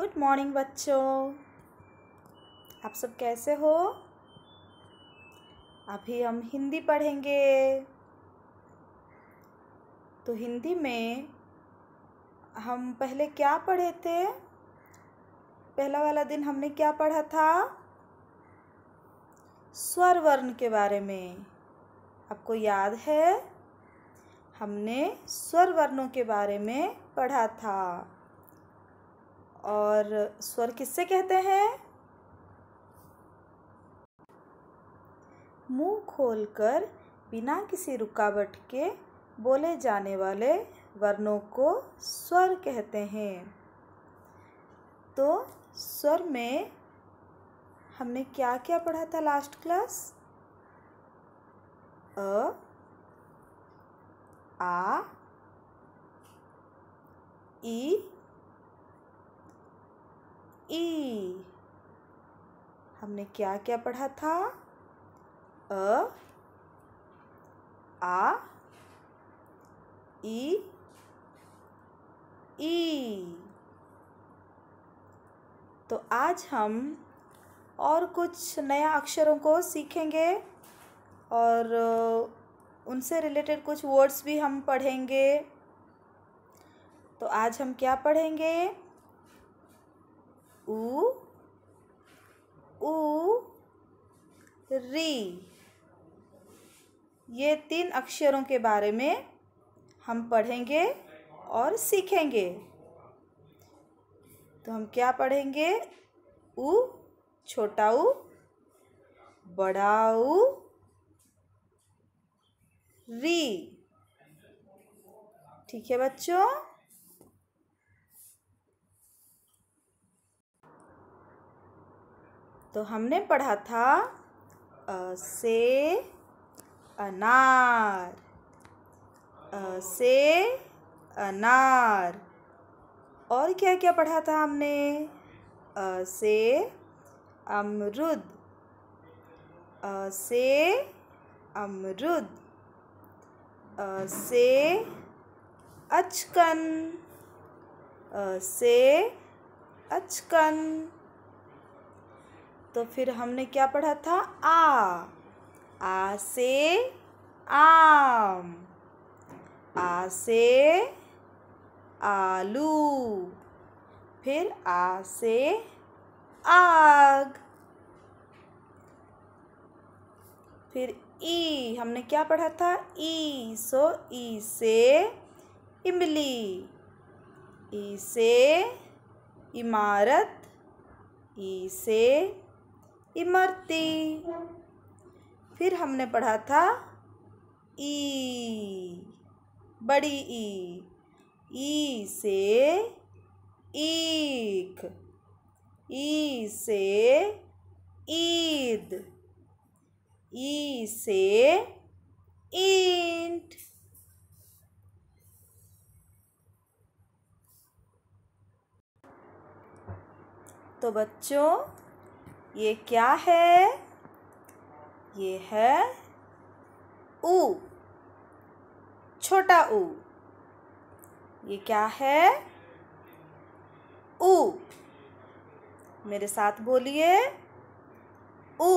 good morning बच्चों आप सब कैसे हो अभी हम हिंदी पढ़ेंगे तो हिंदी में हम पहले क्या पढ़े थे पहला वाला दिन हमने क्या पढ़ा था स्वर वर्ण के बारे में आपको याद है हमने स्वर वर्णों के बारे में पढ़ा था और स्वर किससे कहते हैं मुंह खोलकर बिना किसी रुकावट के बोले जाने वाले वर्णों को स्वर कहते हैं तो स्वर में हमने क्या क्या पढ़ा था लास्ट क्लास अ आ ई ई हमने क्या क्या पढ़ा था अ आ ई ई तो आज हम और कुछ नया अक्षरों को सीखेंगे और उनसे रिलेटेड कुछ वर्ड्स भी हम पढ़ेंगे तो आज हम क्या पढ़ेंगे उ उ री ये तीन अक्षरों के बारे में हम पढ़ेंगे और सीखेंगे तो हम क्या पढ़ेंगे उ छोटा उ बड़ा उ री ठीक है बच्चों तो हमने पढ़ा था अ से अनार अ से अनार और क्या क्या पढ़ा था हमने अ से अमरुद अ से अमरुद अ से अचकन अ से अचकन तो फिर हमने क्या पढ़ा था आ आ से आम आ से आलू फिर आ से आग फिर ई हमने क्या पढ़ा था ई सो ई से इमली ई से इमारत ई से इमरती फिर हमने पढ़ा था ई बड़ी ई ई से ईख ई से ईद ई से ईंट तो बच्चों ये क्या है ये है ऊ छोटा ऊ ये क्या है ऊ मेरे साथ बोलिए उ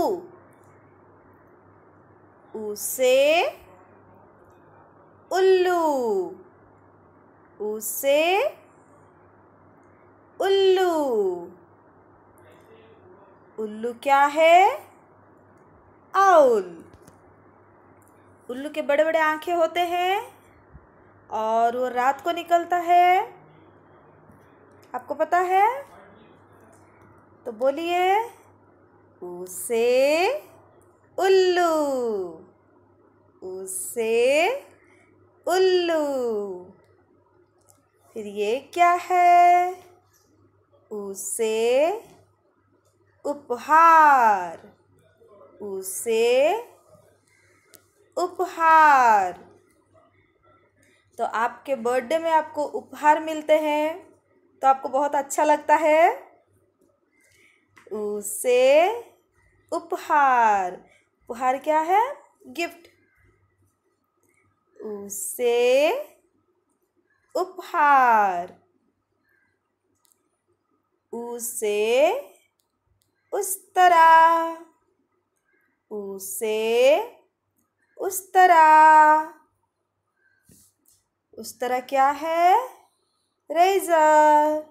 उसे उल्लू उसे उल्लू उल्लू क्या है आउल उल्लू के बड़े बड़े आंखें होते हैं और वो रात को निकलता है आपको पता है तो बोलिए उसे उल्लू उसे उल्लू फिर ये क्या है उसे उपहार उसे उपहार तो आपके बर्थडे में आपको उपहार मिलते हैं तो आपको बहुत अच्छा लगता है उसे उपहार उपहार क्या है गिफ्ट उसे उपहार उसे उस तरह ऊ से उस तरह उस तरह क्या है रेजर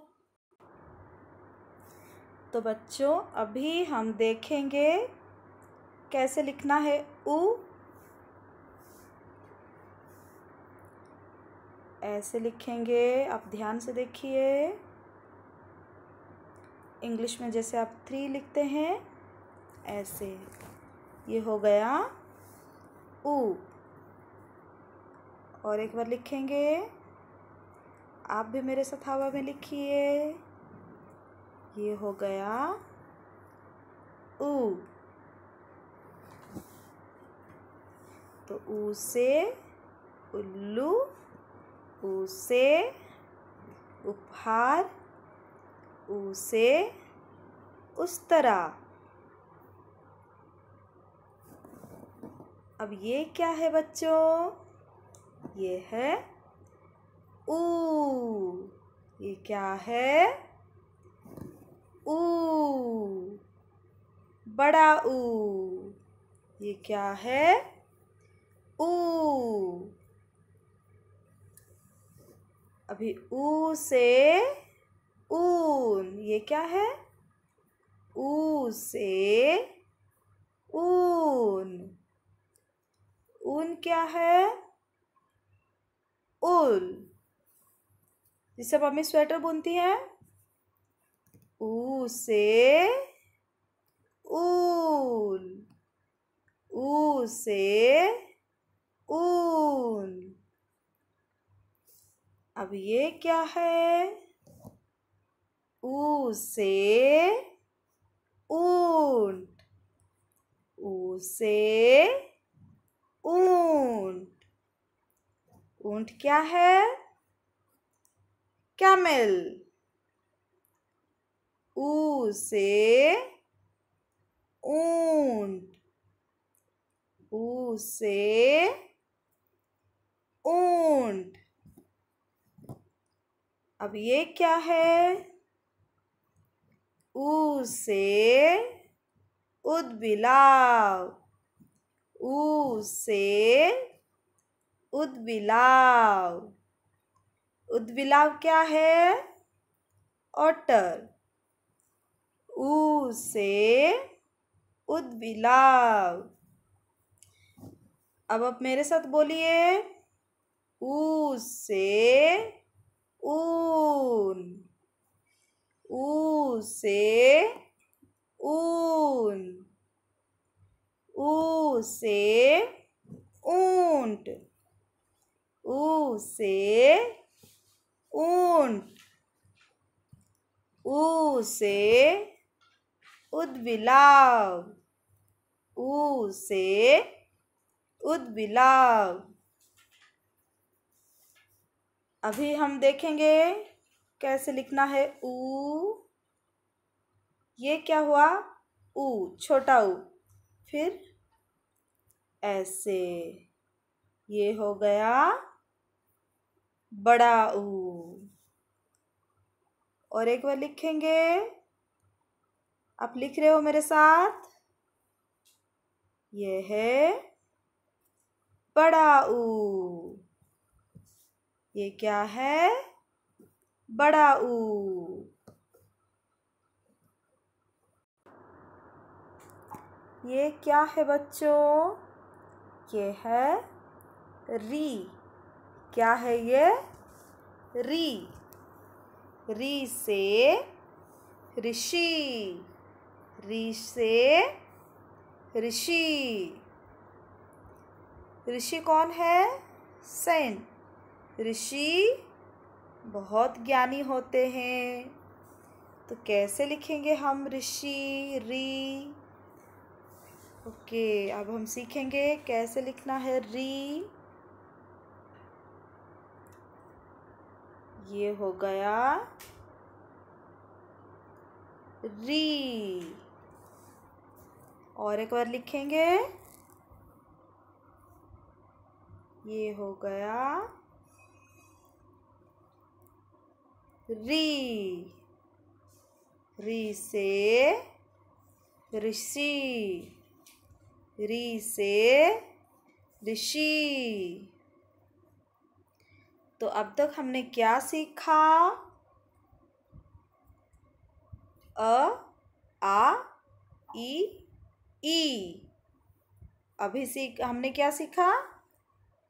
तो बच्चों अभी हम देखेंगे कैसे लिखना है उ ऐसे लिखेंगे आप ध्यान से देखिए इंग्लिश में जैसे आप थ्री लिखते हैं ऐसे ये हो गया ऊ और एक बार लिखेंगे आप भी मेरे साथ हवा में लिखिए ये हो गया ऊ तो ऊ से उल्लू ऊ से उपहार उसे उस तरह अब ये क्या है बच्चों ये है ऊ ये क्या है ऊ बड़ा ऊ ये क्या है ऊ अभी ऊ से ऊन ये क्या है ऊ से ऊन ऊन क्या है उल जिससे मम्मी स्वेटर बुनती है ऊ से ऊल ऊ से ऊन अब ये क्या है ऊ से ऊंट ऊ से ऊंट ऊंट क्या है कैमल ऊ से ऊंट ऊ से ऊंट अब ये क्या है ऊ से उदबिलाव ऊ से उदबिलाव उदबिलाव क्या है ऑटर ऊ से उदबिलाव अब आप मेरे साथ बोलिए ऊ से ऊन ऊ से ऊन ऊ से ऊंट ऊ से ऊंट ऊ से उद्बिलाव ऊ से उद्बिलाव अभी हम देखेंगे कैसे लिखना है ऊ ये क्या हुआ ऊ छोटा ऊ फिर ऐसे ये हो गया बड़ा ऊ और एक बार लिखेंगे आप लिख रहे हो मेरे साथ ये है बड़ा ऊ ये क्या है बड़ा उ ये क्या है बच्चों ये है री क्या है ये री री से ऋषि री से ऋषि ऋषि कौन है सेन ऋषि बहुत ज्ञानी होते हैं तो कैसे लिखेंगे हम ऋषि री ओके अब हम सीखेंगे कैसे लिखना है री ये हो गया री और एक बार लिखेंगे ये हो गया री री से ऋषि री से ऋषि तो अब तक हमने क्या सीखा अ आ ई ई अभी सीख हमने क्या सीखा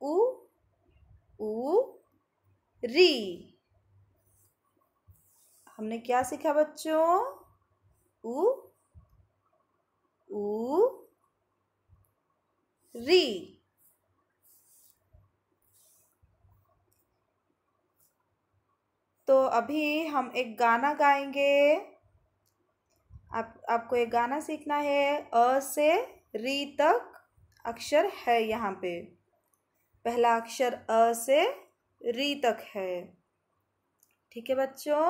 उ उ री हमने क्या सीखा बच्चों उ उ री तो अभी हम एक गाना गाएंगे आप आपको एक गाना सीखना है अ से री तक अक्षर है यहाँ पे पहला अक्षर अ से री तक है ठीक है बच्चों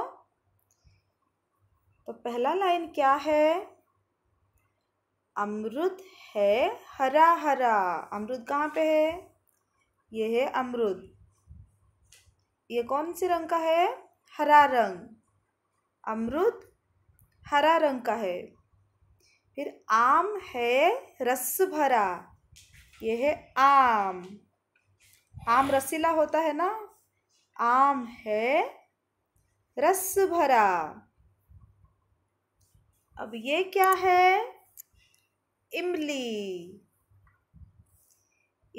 तो पहला लाइन क्या है अमृत है हरा हरा अमरुद कहाँ पे है ये है अमरुद ये कौन से रंग का है हरा रंग अमरुद हरा रंग का है फिर आम है रस भरा ये है आम आम रसीला होता है ना आम है रस भरा अब ये क्या है इमली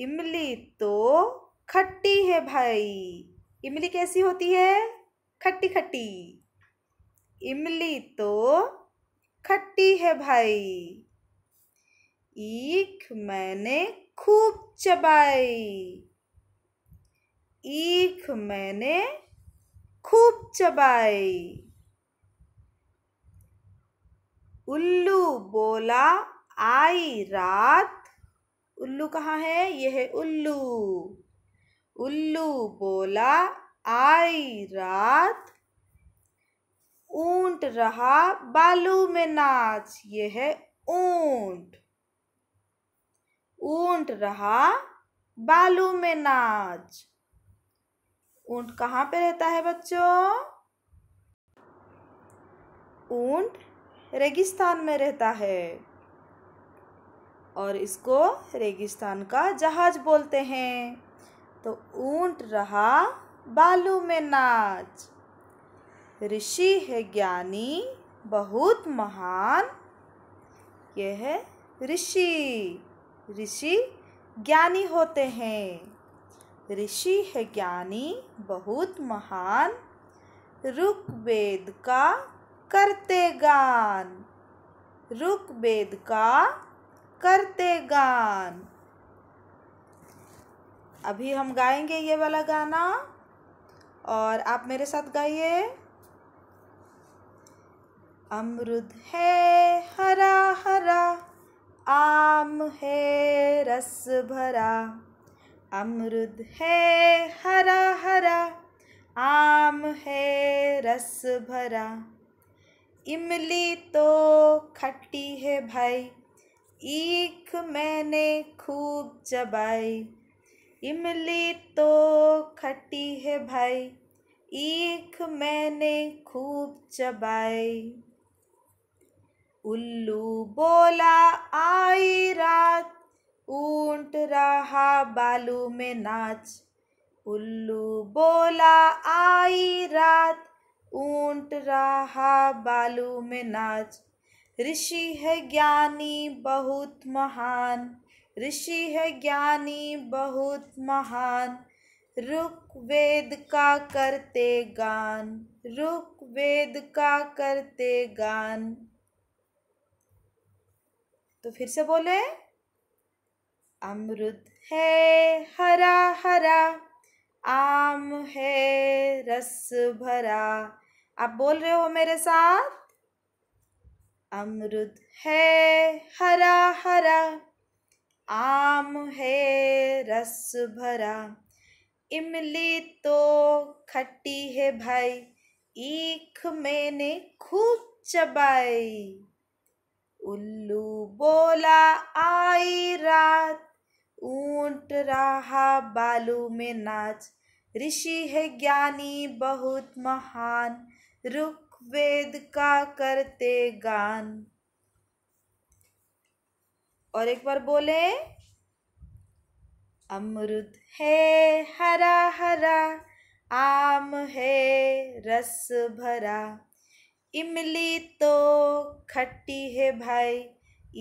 इमली तो खट्टी है भाई इमली कैसी होती है खट्टी खट्टी इमली तो खट्टी है भाई ईख मैंने खूब चबाई ईख मैंने खूब चबाई उल्लू बोला आई रात उल्लू कहाँ है यह है उल्लू उल्लू बोला आई रात ऊंट रहा बालू में नाच यह है ऊंट ऊंट रहा बालू में नाच ऊंट कहाँ पे रहता है बच्चों ऊंट रेगिस्तान में रहता है और इसको रेगिस्तान का जहाज बोलते हैं तो ऊंट रहा बालू में नाच ऋषि है ज्ञानी बहुत महान यह है ऋषि ऋषि ज्ञानी होते हैं ऋषि है ज्ञानी बहुत महान ऋग्वेद का करते गान रुक वेद का करते गान अभी हम गाएंगे ये वाला गाना और आप मेरे साथ गाइए अमृत है हरा हरा आम है रस भरा अमृत है हरा हरा आम है रस भरा इमली तो खट्टी है भाई ईख मैंने खूब चबाई इमली तो खट्टी है भाई ईख मैंने खूब चबाई उल्लू बोला आई रात ऊंट रहा बालू में नाच उल्लू बोला आई रात ऊंट रहा बालू में नाच ऋषि है ज्ञानी बहुत महान ऋषि है ज्ञानी बहुत महान रुक वेद का करते गान रुक वेद का करते गान तो फिर से बोले अमृत है हरा हरा आम है रस भरा आप बोल रहे हो मेरे साथ अमरुद है हरा हरा आम है रस भरा इमली तो खट्टी है भाई ईख मैंने खूब चबाई उल्लू बोला आई रात ऊंट रहा बालू में नाच ऋषि है ज्ञानी बहुत महान रुक वेद का करते गान और एक बार बोले अमृत है हरा हरा आम है रस भरा इमली तो खट्टी है भाई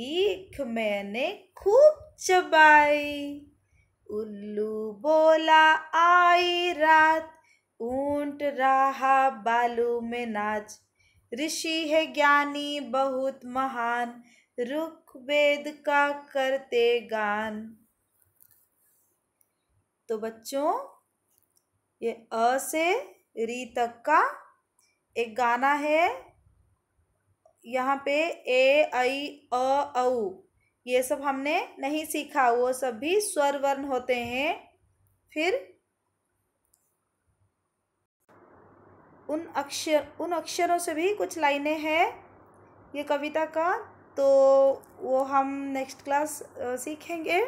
ईख मैंने खूब चबाई उल्लू बोला आई रात ऊंट रहा बालू में नाच ऋषि है ज्ञानी बहुत महान रुख वेद का करते गान तो बच्चों ये अ से री तक का एक गाना है यहाँ पे ए आई अ औ ये सब हमने नहीं सीखा वो सब भी स्वर वर्ण होते हैं फिर उन अक्षर उन अक्षरों से भी कुछ लाइनें हैं ये कविता का तो वो हम नेक्स्ट क्लास सीखेंगे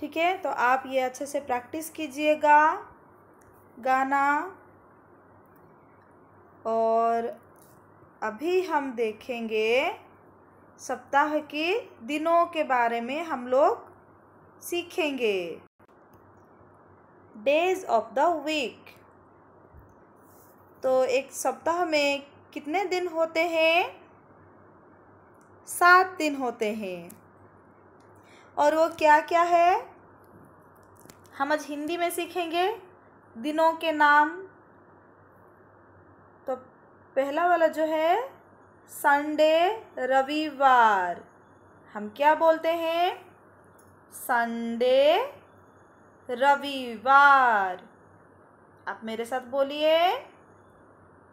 ठीक है तो आप ये अच्छे से प्रैक्टिस कीजिएगा गाना और अभी हम देखेंगे सप्ताह के दिनों के बारे में हम लोग सीखेंगे डेज ऑफ द वीक तो एक सप्ताह में कितने दिन होते हैं सात दिन होते हैं और वो क्या क्या है हम आज हिंदी में सीखेंगे दिनों के नाम तो पहला वाला जो है संडे रविवार हम क्या बोलते हैं संडे रविवार आप मेरे साथ बोलिए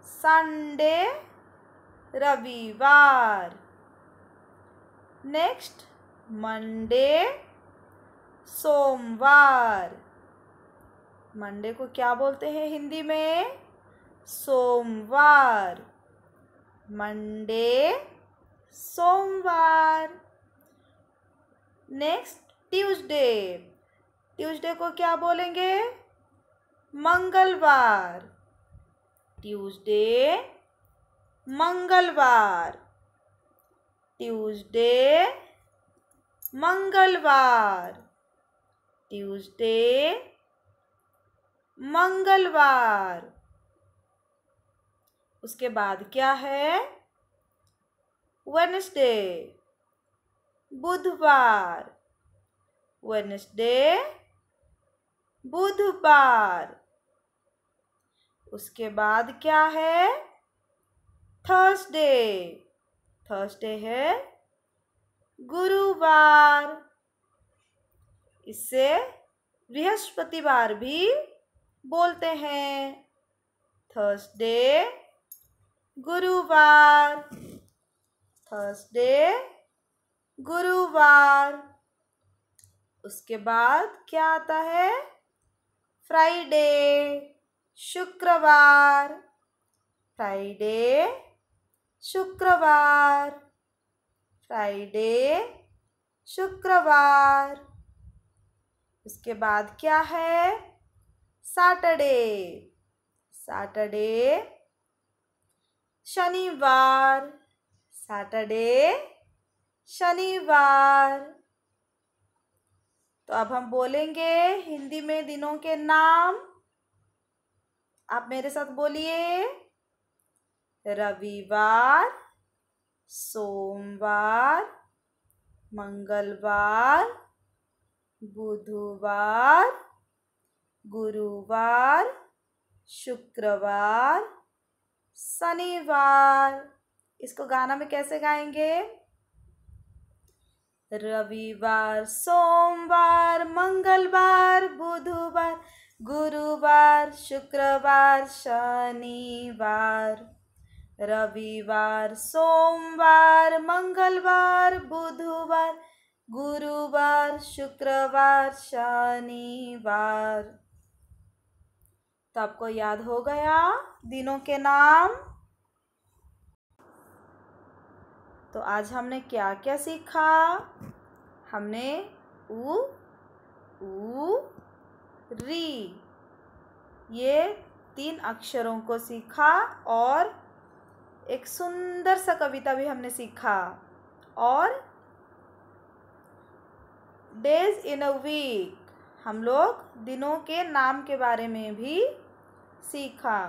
संडे रविवार नेक्स्ट मंडे सोमवार मंडे को क्या बोलते हैं हिंदी में सोमवार मंडे सोमवार नेक्स्ट ट्यूसडे ट्यूसडे को क्या बोलेंगे मंगलवार ट्यूसडे मंगलवार ट्यूसडे मंगलवार ट्यूसडे मंगलवार उसके बाद क्या है वेनसडे बुधवार वेनसडे बुधवार उसके बाद क्या है थर्सडे थर्सडे है गुरुवार इससे बृहस्पतिवार भी बोलते हैं थर्सडे गुरुवार थर्सडे गुरुवार उसके बाद क्या आता है फ्राइडे शुक्रवार फ्राइडे शुक्रवार फ्राइडे शुक्रवार उसके बाद क्या है सैटरडे सैटरडे शनिवार सैटरडे शनिवार तो अब हम बोलेंगे हिंदी में दिनों के नाम आप मेरे साथ बोलिए रविवार सोमवार मंगलवार बुधवार गुरुवार शुक्रवार शनिवार इसको गाना में कैसे गाएंगे रविवार सोमवार मंगलवार बुधवार गुरुवार शुक्रवार शनिवार रविवार सोमवार मंगलवार बुधवार गुरुवार शुक्रवार शनिवार तो आपको याद हो गया दिनों के नाम तो आज हमने क्या क्या सीखा हमने ऊ ऊ री ये तीन अक्षरों को सीखा और एक सुंदर सा कविता भी हमने सीखा और डेज इन अ वीक हम लोग दिनों के नाम के बारे में भी सीखा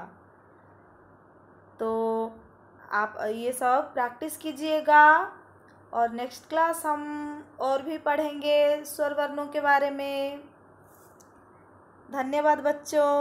तो आप ये सब प्रैक्टिस कीजिएगा और नेक्स्ट क्लास हम और भी पढ़ेंगे स्वर वर्णों के बारे में धन्यवाद बच्चों